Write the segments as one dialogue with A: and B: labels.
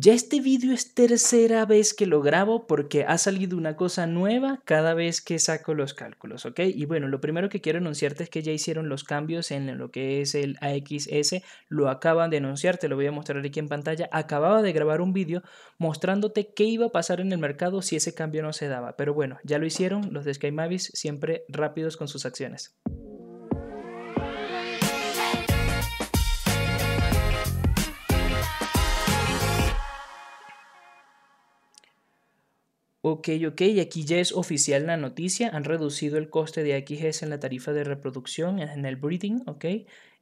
A: Ya este vídeo es tercera vez que lo grabo porque ha salido una cosa nueva cada vez que saco los cálculos, ¿ok? Y bueno, lo primero que quiero anunciarte es que ya hicieron los cambios en lo que es el AXS, lo acaban de anunciar, te lo voy a mostrar aquí en pantalla. Acababa de grabar un vídeo mostrándote qué iba a pasar en el mercado si ese cambio no se daba, pero bueno, ya lo hicieron, los de SkyMavis siempre rápidos con sus acciones. Ok, ok, y aquí ya es oficial la noticia. Han reducido el coste de AXS en la tarifa de reproducción, en el breeding, ok,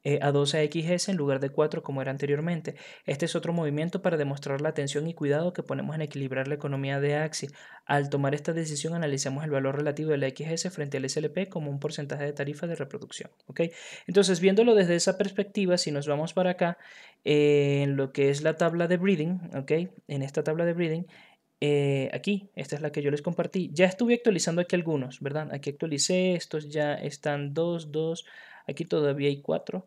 A: eh, a 12 AXS en lugar de 4 como era anteriormente. Este es otro movimiento para demostrar la atención y cuidado que ponemos en equilibrar la economía de Axi. Al tomar esta decisión analizamos el valor relativo del AXS frente al SLP como un porcentaje de tarifa de reproducción, ok. Entonces, viéndolo desde esa perspectiva, si nos vamos para acá, eh, en lo que es la tabla de breeding, ok, en esta tabla de breeding, eh, aquí, esta es la que yo les compartí. Ya estuve actualizando aquí algunos, ¿verdad? Aquí actualicé, estos ya están dos, dos, aquí todavía hay cuatro.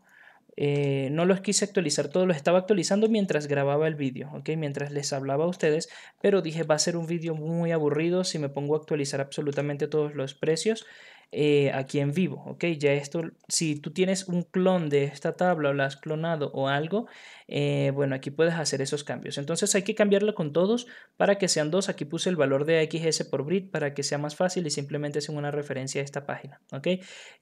A: Eh, no los quise actualizar todos, los estaba actualizando mientras grababa el vídeo, ¿ok? Mientras les hablaba a ustedes, pero dije va a ser un vídeo muy aburrido si me pongo a actualizar absolutamente todos los precios eh, aquí en vivo, ¿ok? Ya esto, si tú tienes un clon de esta tabla o la has clonado o algo, eh, bueno, aquí puedes hacer esos cambios. Entonces hay que cambiarlo con todos para que sean dos. Aquí puse el valor de XS por Brit para que sea más fácil y simplemente hacen una referencia a esta página, ¿ok?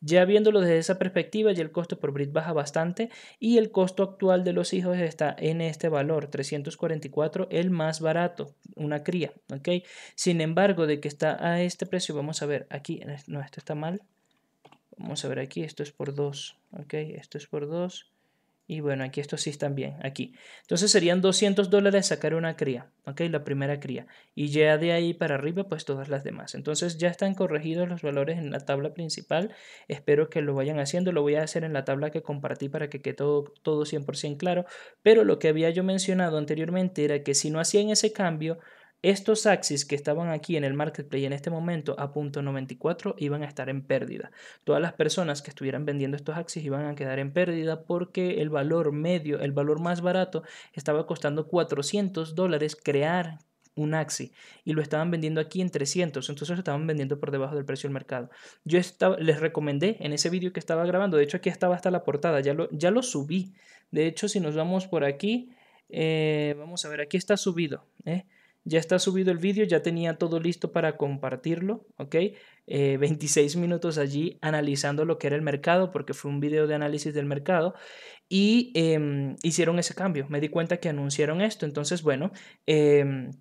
A: Ya viéndolo desde esa perspectiva, ya el costo por Brit baja bastante y el costo actual de los hijos está en este valor, 344, el más barato, una cría, ¿ok? Sin embargo, de que está a este precio, vamos a ver, aquí, no, esto está mal. Vamos a ver aquí, esto es por 2, ¿ok? Esto es por dos Y bueno, aquí esto sí están bien, aquí. Entonces serían 200 dólares sacar una cría, ¿ok? La primera cría. Y ya de ahí para arriba, pues todas las demás. Entonces ya están corregidos los valores en la tabla principal. Espero que lo vayan haciendo. Lo voy a hacer en la tabla que compartí para que quede todo, todo 100% claro. Pero lo que había yo mencionado anteriormente era que si no hacían ese cambio, estos axis que estaban aquí en el marketplace en este momento a punto 94 iban a estar en pérdida. Todas las personas que estuvieran vendiendo estos axis iban a quedar en pérdida porque el valor medio, el valor más barato, estaba costando 400 dólares crear un Axi y lo estaban vendiendo aquí en 300, entonces lo estaban vendiendo por debajo del precio del mercado. Yo les recomendé en ese vídeo que estaba grabando, de hecho aquí estaba hasta la portada, ya lo, subí. De hecho, si nos vamos por aquí, eh, vamos a ver, aquí está subido. ¿eh? Ya está subido el vídeo, ya tenía todo listo para compartirlo, ¿ok? 26 eh, minutos allí analizando lo que era el mercado, porque fue un vídeo de análisis del mercado, y em, hicieron ese cambio. Me di cuenta que anunciaron esto, entonces, bueno, em,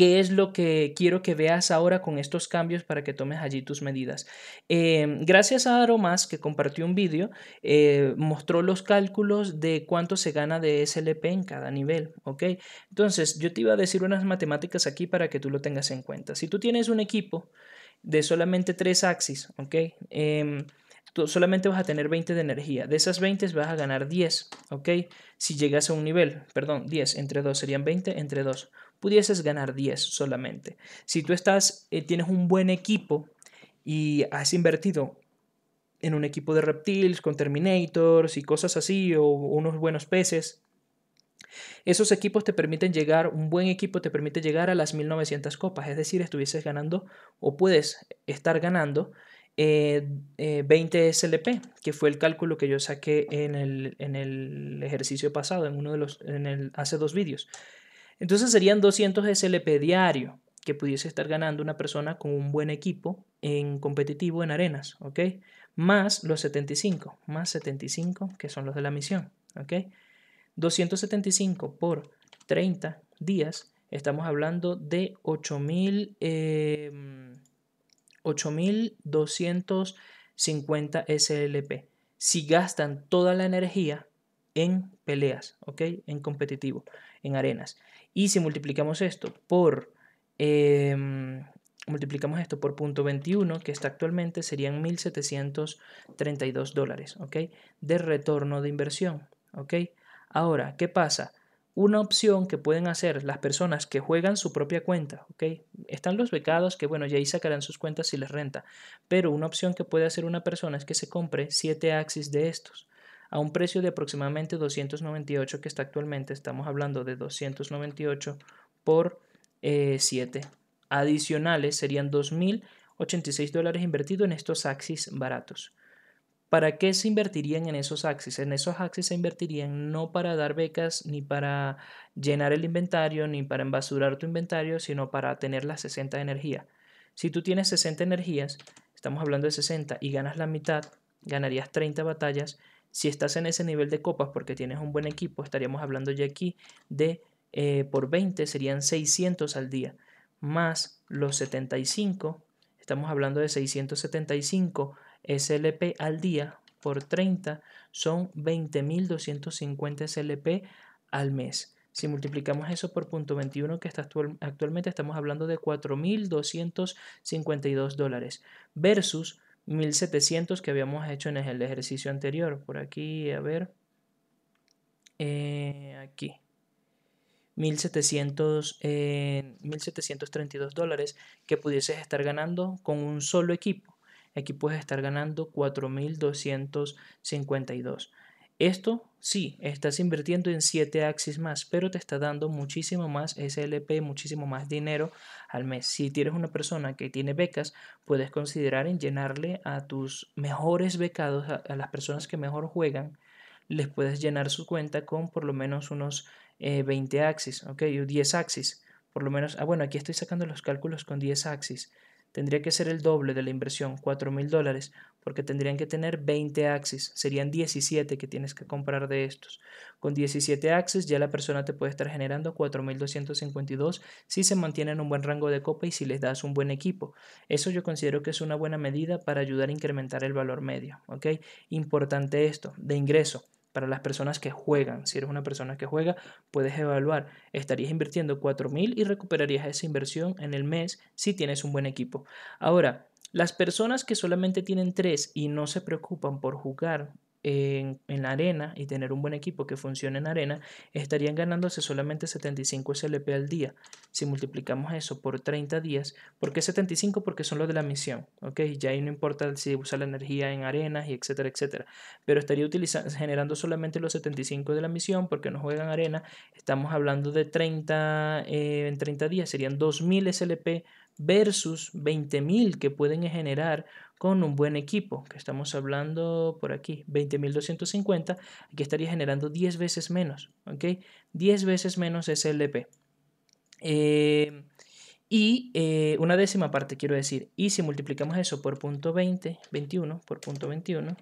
A: qué es lo que quiero que veas ahora con estos cambios para que tomes allí tus medidas. Em, gracias a Aromas, que compartió un vídeo, eh, mostró los cálculos de cuánto se gana de SLP en cada nivel, ¿ok? Entonces, yo te iba a decir unas matemáticas aquí para que tú lo tengas en cuenta. Si tú tienes un equipo de solamente tres axis, ¿ok? Em, tú solamente vas a tener 20 de energía. De esas 20 vas a ganar 10, ¿ok? Si llegas a un nivel, perdón, 10 entre 2 serían 20 entre 2 pudieses ganar 10 solamente. Si tú estás, eh, tienes un buen equipo y has invertido en un equipo de reptiles con Terminators y cosas así, o unos buenos peces, esos equipos te permiten llegar, un buen equipo te permite llegar a las 1900 copas, es decir, estuvieses ganando o puedes estar ganando 20 eh, eh, SLP, que fue el cálculo que yo saqué en el, en el ejercicio pasado, en uno de los, en el, hace dos vídeos. Entonces serían 200 SLP diario que pudiese estar ganando una persona con un buen equipo en competitivo en arenas, ¿ok? Más los 75, más 75 que son los de la misión, ¿ok? 275 por 30 días, estamos hablando de 8.000... 8.250 SLP. Si gastan toda la energía en peleas, ¿ok? En competitivo en arenas. Y si multiplicamos esto por... Em, multiplicamos esto por punto 21, que está actualmente, serían 1.732 dólares, ¿ok? De retorno de inversión, ¿ok? Ahora, ¿qué pasa? Una opción que pueden hacer las personas que juegan su propia cuenta, ¿ok? Están los becados que, bueno, ya ahí sacarán sus cuentas si les renta, pero una opción que puede hacer una persona es que se compre 7 axis de estos a un precio de aproximadamente 298 que está actualmente, estamos hablando de 298 por 7. Eh, Adicionales serían 2.086 dólares invertidos en estos axis baratos. ¿Para qué se invertirían en esos axis? En esos axis se invertirían no para dar becas, ni para llenar el inventario, ni para embasurar tu inventario, sino para tener las 60 de energía. Si tú tienes 60 energías, estamos hablando de 60, y ganas la mitad, ganarías 30 batallas si estás en ese nivel de copas porque tienes un buen equipo, estaríamos hablando ya aquí de eh, por 20 serían 600 al día, más los 75, estamos hablando de 675 SLP al día por 30 son 20.250 SLP al mes. Si multiplicamos eso por punto 21 que está actualmente estamos hablando de 4.252 dólares versus 1700 que habíamos hecho en el ejercicio anterior. Por aquí, a ver. Eh, aquí. 1700, 1732 eh, dólares que pudieses estar ganando con un solo equipo. Aquí puedes estar ganando 4252. Esto sí, estás invirtiendo en 7 axis más, pero te está dando muchísimo más SLP, muchísimo más dinero al mes. Si tienes una persona que tiene becas, puedes considerar en llenarle a tus mejores becados, a, las personas que mejor juegan, les puedes llenar su cuenta con por lo menos unos 20 eh, axis, ok, o 10 axis. Por lo menos, ah, bueno, aquí estoy sacando los cálculos con 10 axis tendría que ser el doble de la inversión, 4.000 dólares, porque tendrían que tener 20 axis, serían 17 que tienes que comprar de estos. Con 17 axis ya la persona te puede estar generando 4.252 si se mantiene en un buen rango de copa y si les das un buen equipo. Eso yo considero que es una buena medida para ayudar a incrementar el valor medio. ¿ok? Importante esto, de ingreso para las personas que juegan. Si eres una persona que juega, puedes evaluar. Estarías invirtiendo 4.000 y recuperarías esa inversión en el mes si tienes un buen equipo. Ahora, las personas que solamente tienen 3 y no se preocupan por jugar en, la arena y tener un buen equipo que funcione en arena, estarían ganándose solamente 75 SLP al día. Si multiplicamos eso por 30 días, ¿por qué 75? Porque son los de la misión, ¿ok? Ya ahí no importa si usa la energía en arenas y etcétera, etcétera. Pero estaría utilizando, generando solamente los 75 de la misión porque no juegan arena. Estamos hablando de 30, eh, en 30 días serían 2000 SLP versus 20.000 que pueden generar con un buen equipo, que estamos hablando por aquí, 20.250, aquí estaría generando 10 veces menos, ¿ok? 10 veces menos SLP. Em, y eh, una décima parte, quiero decir, y si multiplicamos eso por punto 20, 21, por punto 21,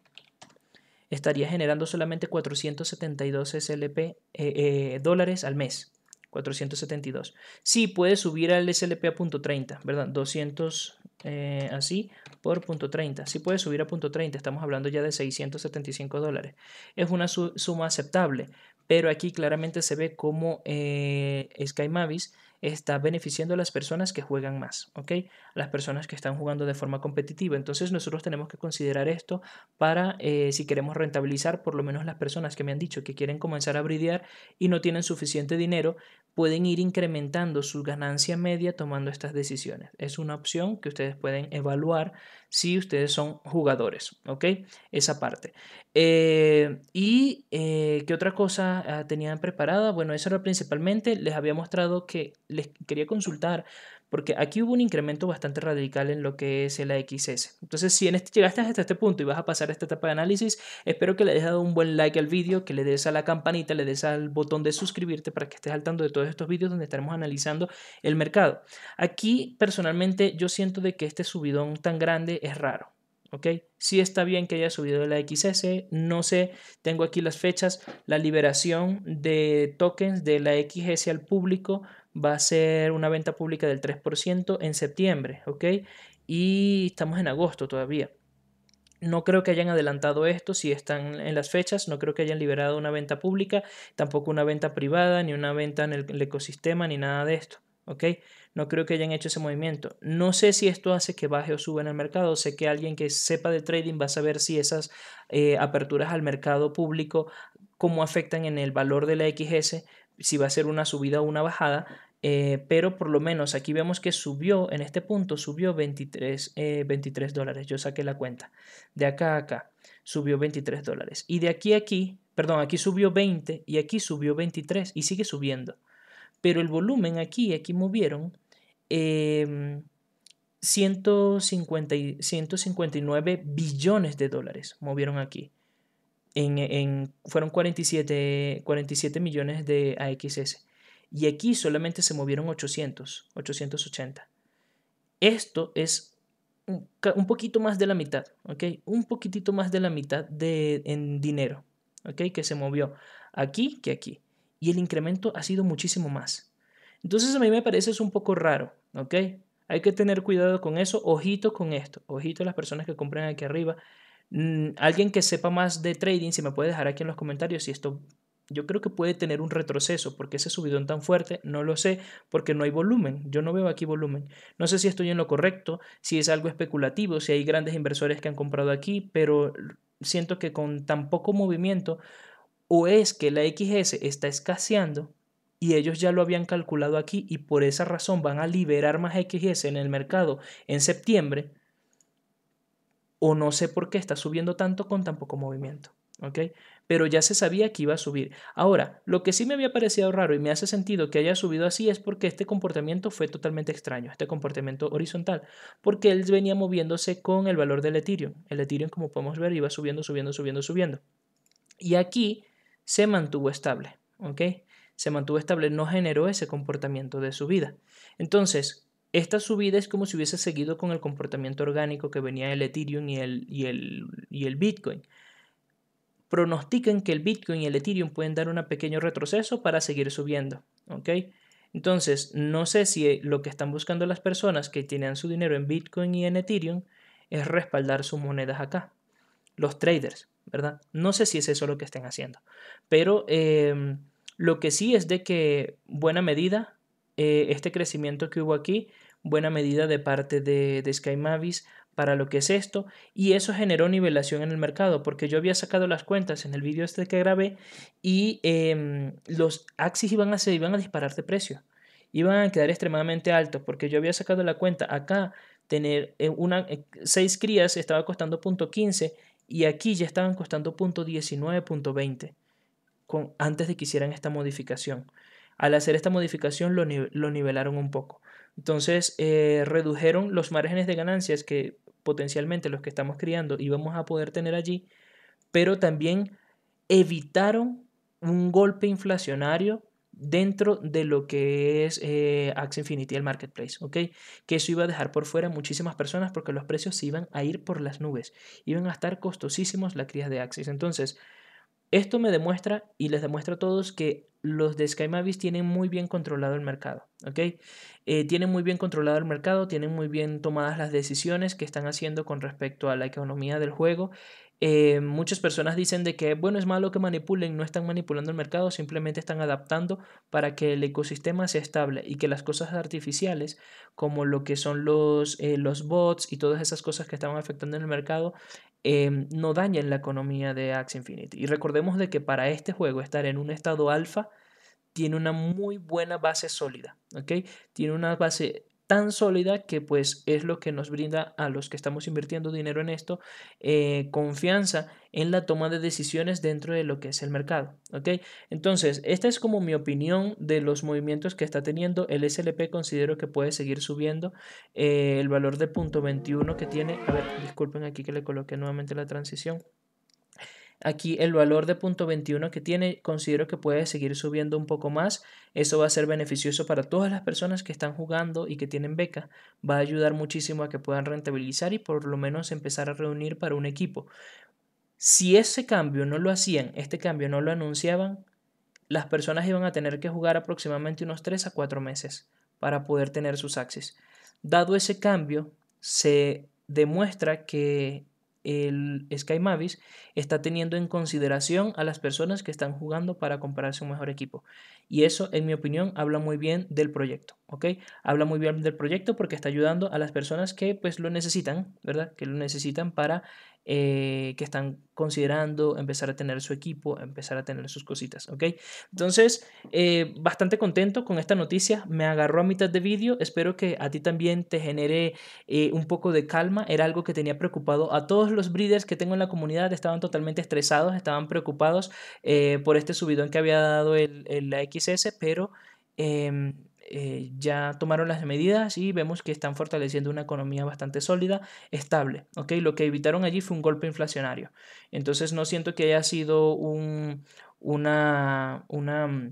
A: estaría generando solamente 472 SLP eh, eh, dólares al mes, 472. Sí, puede subir al SLP a punto .30, ¿verdad? 200 eh, así por punto .30. Sí puede subir a punto .30, estamos hablando ya de 675 dólares. Es una suma aceptable, pero aquí claramente se ve como eh, Sky Mavis está beneficiando a las personas que juegan más, ¿ok? las personas que están jugando de forma competitiva. Entonces nosotros tenemos que considerar esto para eh, si queremos rentabilizar, por lo menos las personas que me han dicho que quieren comenzar a bridear y no tienen suficiente dinero, pueden ir incrementando su ganancia media tomando estas decisiones. Es una opción que ustedes pueden evaluar si ustedes son jugadores, ¿ok? Esa parte. Eh, ¿Y eh, qué otra cosa ah, tenían preparada? Bueno, eso era principalmente, les había mostrado que les quería consultar porque aquí hubo un incremento bastante radical en lo que es el XS. Entonces, si en este, llegaste hasta este punto y vas a pasar a esta etapa de análisis, espero que le hayas dado un buen like al vídeo, que le des a la campanita, le des al botón de suscribirte para que estés al tanto de todos estos vídeos donde estaremos analizando el mercado. Aquí, personalmente, yo siento de que este subidón tan grande es raro. ¿ok? Sí está bien que haya subido la XS, no sé, tengo aquí las fechas, la liberación de tokens de la XS al público va a ser una venta pública del 3% en septiembre, ¿ok? Y estamos en agosto todavía. No creo que hayan adelantado esto, si están en las fechas, no creo que hayan liberado una venta pública, tampoco una venta privada, ni una venta en el ecosistema, ni nada de esto. ¿ok? No creo que hayan hecho ese movimiento. No sé si esto hace que baje o suba en el mercado. Sé que alguien que sepa de trading va a saber si esas eh, aperturas al mercado público, cómo afectan en el valor de la XS, si va a ser una subida o una bajada. Eh, pero por lo menos aquí vemos que subió, en este punto subió 23, eh, dólares, yo saqué la cuenta, de acá a acá subió 23 dólares, y de aquí a aquí, perdón, aquí subió 20 y aquí subió 23 y sigue subiendo, pero el volumen aquí, aquí movieron 150, em, 159 billones de dólares, movieron aquí. En, fueron 47, 47 millones de AXS y aquí solamente se movieron 800, 880. Esto es un poquito más de la mitad, ¿ok? Un poquitito más de la mitad de, en dinero, ¿ok? Que se movió aquí que aquí. Y el incremento ha sido muchísimo más. Entonces a mí me parece es un poco raro, ¿ok? Hay que tener cuidado con eso, ojito con esto, ojito a las personas que compran aquí arriba. Mm, alguien que sepa más de trading, si me puede dejar aquí en los comentarios si esto yo creo que puede tener un retroceso, porque ese subidón tan fuerte, no lo sé, porque no hay volumen, yo no veo aquí volumen. No sé si estoy en lo correcto, si es algo especulativo, si hay grandes inversores que han comprado aquí, pero siento que con tan poco movimiento, o es que la XS está escaseando y ellos ya lo habían calculado aquí y por esa razón van a liberar más XS en el mercado en septiembre, o no sé por qué está subiendo tanto con tan poco movimiento. ¿ok?, pero ya se sabía que iba a subir. Ahora, lo que sí me había parecido raro y me hace sentido que haya subido así es porque este comportamiento fue totalmente extraño, este comportamiento horizontal, porque él venía moviéndose con el valor del Ethereum. El Ethereum, como podemos ver, iba subiendo, subiendo, subiendo, subiendo. Y aquí se mantuvo estable, ¿ok? Se mantuvo estable, no generó ese comportamiento de subida. Entonces, esta subida es como si hubiese seguido con el comportamiento orgánico que venía el Ethereum y el, y el, y el Bitcoin pronostican que el Bitcoin y el Ethereum pueden dar un pequeño retroceso para seguir subiendo. Entonces, no sé si eh, lo que están buscando las personas que tienen su dinero en Bitcoin y en Ethereum es respaldar sus monedas acá. Los traders, ¿verdad? No sé si es eso lo que estén haciendo. Pero em, lo que sí es de que buena medida, eh, este crecimiento que hubo aquí, buena medida de parte de, de Sky Mavis para lo que es esto y eso generó nivelación en el mercado porque yo había sacado las cuentas en el vídeo este que grabé y em, los axis iban a, se iban a disparar de precio, iban a quedar extremadamente altos porque yo había sacado la cuenta acá tener eh, una, eh, seis crías estaba costando punto 15 y aquí ya estaban costando punto con, antes de que hicieran esta modificación. Al hacer esta modificación lo, nivelaron un poco. Entonces eh, redujeron los márgenes de ganancias que potencialmente los que estamos criando íbamos a poder tener allí, pero también evitaron un golpe inflacionario dentro de lo que es eh, Infinity, el marketplace, ¿ok? Que eso iba a dejar por fuera muchísimas personas porque los precios iban a ir por las nubes, iban a estar costosísimos la cría de Axis. Entonces, esto me demuestra y les demuestra a todos que los de SkyMavis tienen muy bien controlado el mercado, ¿ok? Eh, tienen muy bien controlado el mercado, tienen muy bien tomadas las decisiones que están haciendo con respecto a la economía del juego eh, muchas personas dicen de que, bueno, es malo que manipulen, no están manipulando el mercado, simplemente están adaptando para que el ecosistema sea estable y que las cosas artificiales, como lo que son los, eh, los bots y todas esas cosas que estaban afectando en el mercado, em, no dañen la economía de Axie Infinity. Y recordemos de que para este juego estar en un estado alfa tiene una muy buena base sólida, ¿ok? Tiene una base tan sólida que pues es lo que nos brinda a los que estamos invirtiendo dinero en esto eh, confianza en la toma de decisiones dentro de lo que es el mercado. ¿ok? Entonces, esta es como mi opinión de los movimientos que está teniendo. El SLP considero que puede seguir subiendo. Eh, el valor de punto 21 que tiene, a ver, disculpen aquí que le coloque nuevamente la transición. Aquí el valor de punto 21 que tiene, considero que puede seguir subiendo un poco más. Eso va a ser beneficioso para todas las personas que están jugando y que tienen beca. Va a ayudar muchísimo a que puedan rentabilizar y por lo menos empezar a reunir para un equipo. Si ese cambio no lo hacían, este cambio no lo anunciaban, las personas iban a tener que jugar aproximadamente unos 3 a 4 meses para poder tener sus axis. Dado ese cambio, se demuestra que el Sky Mavis está teniendo en consideración a las personas que están jugando para comprarse un mejor equipo. Y eso, en mi opinión, habla muy bien del proyecto, ¿ok? Habla muy bien del proyecto porque está ayudando a las personas que pues lo necesitan, ¿verdad? Que lo necesitan para eh, que están considerando empezar a tener su equipo, empezar a tener sus cositas, ¿ok? Entonces, eh, bastante contento con esta noticia, me agarró a mitad de vídeo, espero que a ti también te genere eh, un poco de calma, era algo que tenía preocupado a todos los breeders que tengo en la comunidad, estaban totalmente estresados, estaban preocupados por este subidón que había dado el, la XS, pero... Em, eh, ya tomaron las medidas y vemos que están fortaleciendo una economía bastante sólida, estable. Lo que evitaron allí fue un golpe inflacionario. Entonces no siento que haya sido una mm,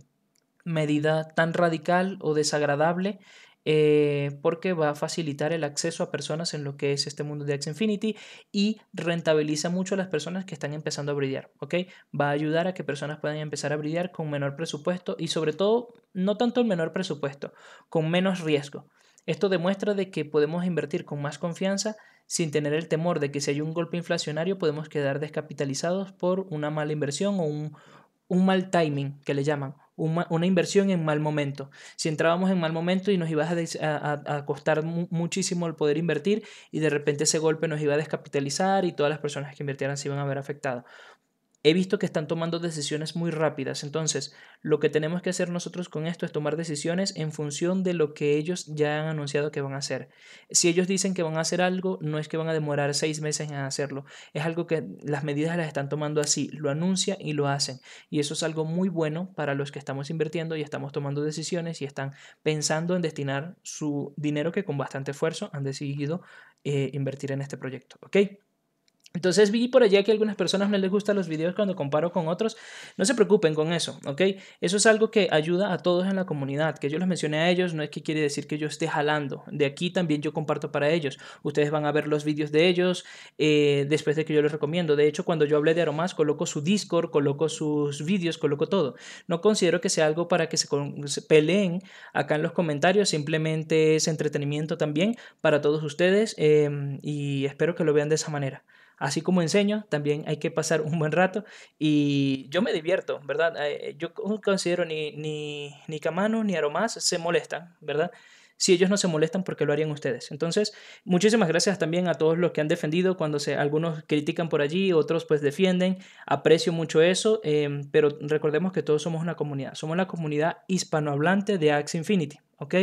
A: medida tan radical o desagradable eh, porque va a facilitar el acceso a personas en lo que es este mundo de X Infinity y rentabiliza mucho a las personas que están empezando a brillar, ¿ok? Va a ayudar a que personas puedan empezar a brillar con menor presupuesto y sobre todo, no tanto el menor presupuesto, con menos riesgo. Esto demuestra de que podemos invertir con más confianza sin tener el temor de que si hay un golpe inflacionario podemos quedar descapitalizados por una mala inversión o un, un mal timing, que le llaman, una inversión en mal momento. Si entrábamos en mal momento y nos iba a, costar muchísimo el poder invertir y de repente ese golpe nos iba a descapitalizar y todas las personas que invirtieran se iban a ver afectadas he visto que están tomando decisiones muy rápidas. Entonces, lo que tenemos que hacer nosotros con esto es tomar decisiones en función de lo que ellos ya han anunciado que van a hacer. Si ellos dicen que van a hacer algo, no es que van a demorar seis meses en hacerlo. Es algo que las medidas las están tomando así. Lo anuncian y lo hacen. Y eso es algo muy bueno para los que estamos invirtiendo y estamos tomando decisiones y están pensando en destinar su dinero que con bastante esfuerzo han decidido eh, invertir en este proyecto. ¿Ok? Entonces vi por allá que a algunas personas no les gustan los videos cuando comparo con otros. No se preocupen con eso, ¿ok? Eso es algo que ayuda a todos en la comunidad. Que yo les mencioné a ellos no es que quiere decir que yo esté jalando. De aquí también yo comparto para ellos. Ustedes van a ver los videos de ellos eh, después de que yo los recomiendo. De hecho, cuando yo hablé de aromas, coloco su Discord, coloco sus videos, coloco todo. No considero que sea algo para que se, peleen acá en los comentarios. Simplemente es entretenimiento también para todos ustedes em, y espero que lo vean de esa manera así como enseño, también hay que pasar un buen rato y yo me divierto, ¿verdad? Eh, eh, yo considero ni, ni, ni Camano ni Aromas se molestan, ¿verdad? si ellos no se molestan ¿por qué lo harían ustedes. Entonces, muchísimas gracias también a todos los que han defendido cuando se, algunos critican por allí, otros pues defienden. Aprecio mucho eso, eh, pero recordemos que todos somos una comunidad. Somos la comunidad hispanohablante de Axe Infinity. ¿ok?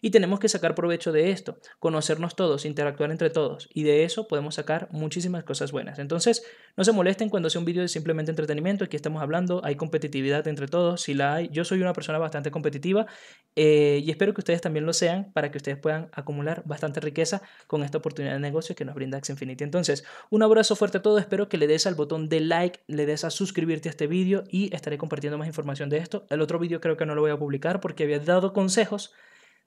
A: Y tenemos que sacar provecho de esto, conocernos todos, interactuar entre todos, y de eso podemos sacar muchísimas cosas buenas. Entonces, no se molesten cuando sea un vídeo de simplemente entretenimiento, aquí estamos hablando, hay competitividad entre todos, si la hay, yo soy una persona bastante competitiva eh, y espero que ustedes también lo sean para que ustedes puedan acumular bastante riqueza con esta oportunidad de negocio que nos brinda Xfinity Infinity. Entonces, un abrazo fuerte a todos, espero que le des al botón de like, le des a suscribirte a este vídeo y estaré compartiendo más información de esto. El otro vídeo creo que no lo voy a publicar porque había dado consejos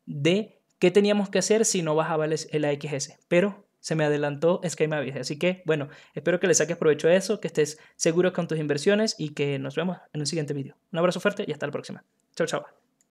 A: de qué teníamos que hacer si no bajaba el, AXS. Pero se me adelantó SkyMavis. Así que, bueno, espero que le saques provecho a eso, que estés seguro con tus inversiones y que nos vemos en un siguiente vídeo. Un abrazo fuerte y hasta la próxima. Chao, chao.